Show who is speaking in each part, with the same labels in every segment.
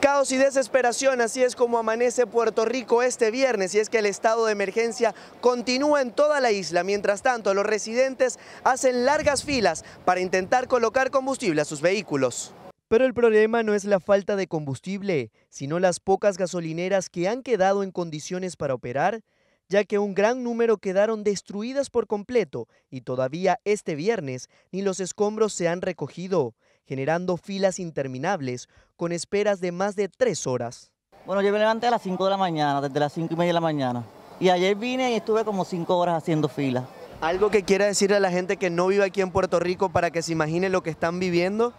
Speaker 1: Caos y desesperación, así es como amanece Puerto Rico este viernes, y es que el estado de emergencia continúa en toda la isla. Mientras tanto, los residentes hacen largas filas para intentar colocar combustible a sus vehículos. Pero el problema no es la falta de combustible, sino las pocas gasolineras que han quedado en condiciones para operar, ya que un gran número quedaron destruidas por completo y todavía este viernes ni los escombros se han recogido generando filas interminables con esperas de más de tres horas. Bueno, yo me levanté a las 5 de la mañana, desde las cinco y media de la mañana. Y ayer vine y estuve como cinco horas haciendo fila. ¿Algo que quiera decirle a la gente que no vive aquí en Puerto Rico para que se imagine lo que están viviendo?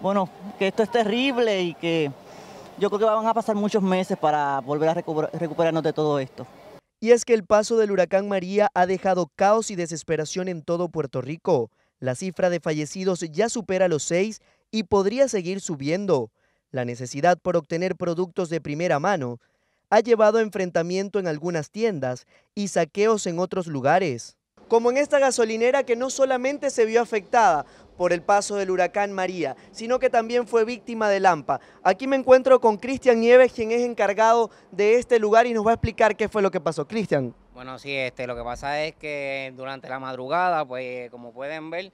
Speaker 1: Bueno, que esto es terrible y que yo creo que van a pasar muchos meses para volver a recuperarnos de todo esto. Y es que el paso del huracán María ha dejado caos y desesperación en todo Puerto Rico. La cifra de fallecidos ya supera los seis y podría seguir subiendo. La necesidad por obtener productos de primera mano ha llevado a enfrentamiento en algunas tiendas y saqueos en otros lugares. Como en esta gasolinera que no solamente se vio afectada por el paso del huracán María, sino que también fue víctima de Lampa. Aquí me encuentro con Cristian Nieves, quien es encargado de este lugar y nos va a explicar qué fue lo que pasó. Cristian,
Speaker 2: bueno, sí, este, lo que pasa es que durante la madrugada, pues como pueden ver,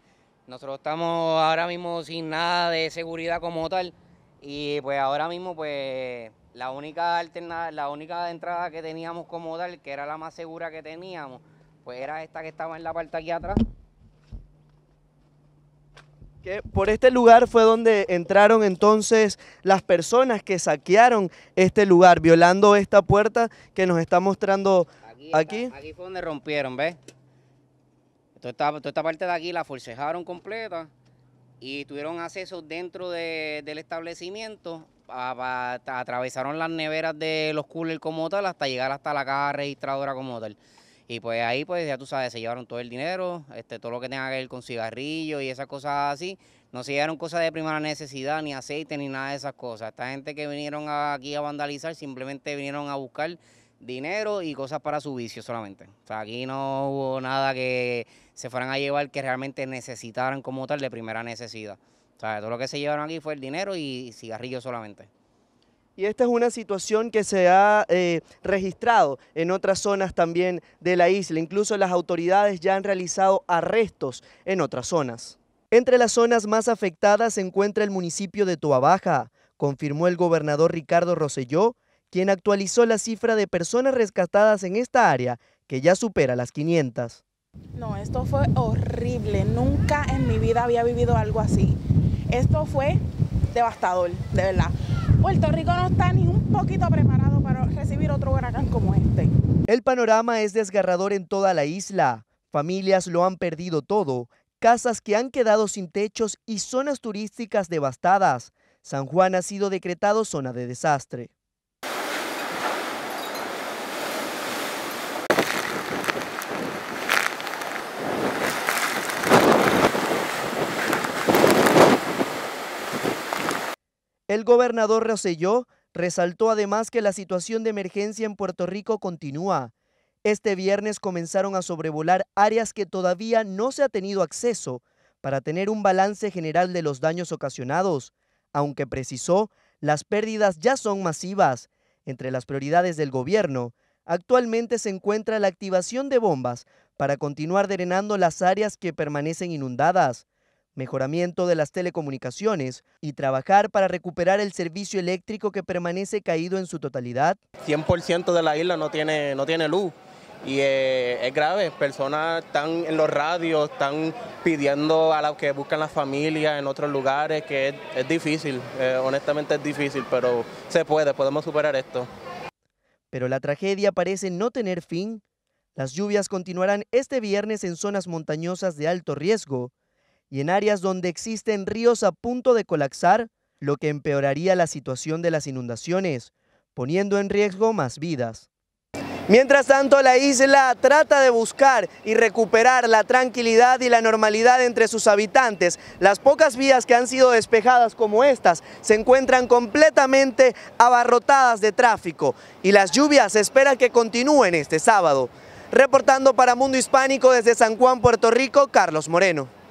Speaker 2: nosotros estamos ahora mismo sin nada de seguridad como tal y pues ahora mismo pues la única la única entrada que teníamos como tal, que era la más segura que teníamos, pues era esta que estaba en la parte aquí atrás.
Speaker 1: por este lugar fue donde entraron entonces las personas que saquearon este lugar, violando esta puerta que nos está mostrando Aquí, fue
Speaker 2: donde rompieron, ¿ves? Toda esta, parte de aquí la forcejaron completa y tuvieron acceso dentro del establecimiento. atravesaron las neveras de los coolers como tal hasta llegar hasta la caja registradora como tal. Y pues ahí, pues ya tú sabes, se llevaron todo el dinero, este, todo lo que tenga que ver con cigarrillos y esas cosas así. No se llevaron cosas de primera necesidad, ni aceite, ni nada de esas cosas. Esta gente que vinieron aquí a vandalizar simplemente vinieron a buscar dinero y cosas para su vicio solamente. O sea, aquí no hubo nada que se fueran a llevar que realmente necesitaran como tal de primera necesidad. O sea, todo lo que se llevaron aquí fue el dinero y cigarrillos solamente.
Speaker 1: Y esta es una situación que se ha eh, registrado en otras zonas también de la isla. Incluso las autoridades ya han realizado arrestos en otras zonas. Entre las zonas más afectadas se encuentra el municipio de Toabaja, confirmó el gobernador Ricardo Rosselló quien actualizó la cifra de personas rescatadas en esta área, que ya supera las 500.
Speaker 2: No, esto fue horrible. Nunca en mi vida había vivido algo así. Esto fue devastador, de verdad. Puerto Rico no está ni un poquito preparado para recibir otro huracán como este.
Speaker 1: El panorama es desgarrador en toda la isla. Familias lo han perdido todo, casas que han quedado sin techos y zonas turísticas devastadas. San Juan ha sido decretado zona de desastre. El gobernador Rosselló resaltó además que la situación de emergencia en Puerto Rico continúa. Este viernes comenzaron a sobrevolar áreas que todavía no se ha tenido acceso para tener un balance general de los daños ocasionados, aunque precisó, las pérdidas ya son masivas. Entre las prioridades del gobierno, actualmente se encuentra la activación de bombas para continuar drenando las áreas que permanecen inundadas, mejoramiento de las telecomunicaciones y trabajar para recuperar el servicio eléctrico que permanece caído en su totalidad?
Speaker 2: 100% de la isla no tiene, no tiene luz y eh, es grave. Personas están en los radios, están pidiendo a los que buscan la familia en otros lugares, que es, difícil, eh, honestamente es difícil, pero se puede, podemos superar esto.
Speaker 1: Pero la tragedia parece no tener fin. Las lluvias continuarán este viernes en zonas montañosas de alto riesgo y en áreas donde existen ríos a punto de colapsar, lo que empeoraría la situación de las inundaciones, poniendo en riesgo más vidas. Mientras tanto, la isla trata de buscar y recuperar la tranquilidad y la normalidad entre sus habitantes. Las pocas vías que han sido despejadas como estas se encuentran completamente abarrotadas de tráfico y las lluvias se espera que continúen este sábado. Reportando para Mundo Hispánico desde San Juan, Puerto Rico, Carlos Moreno.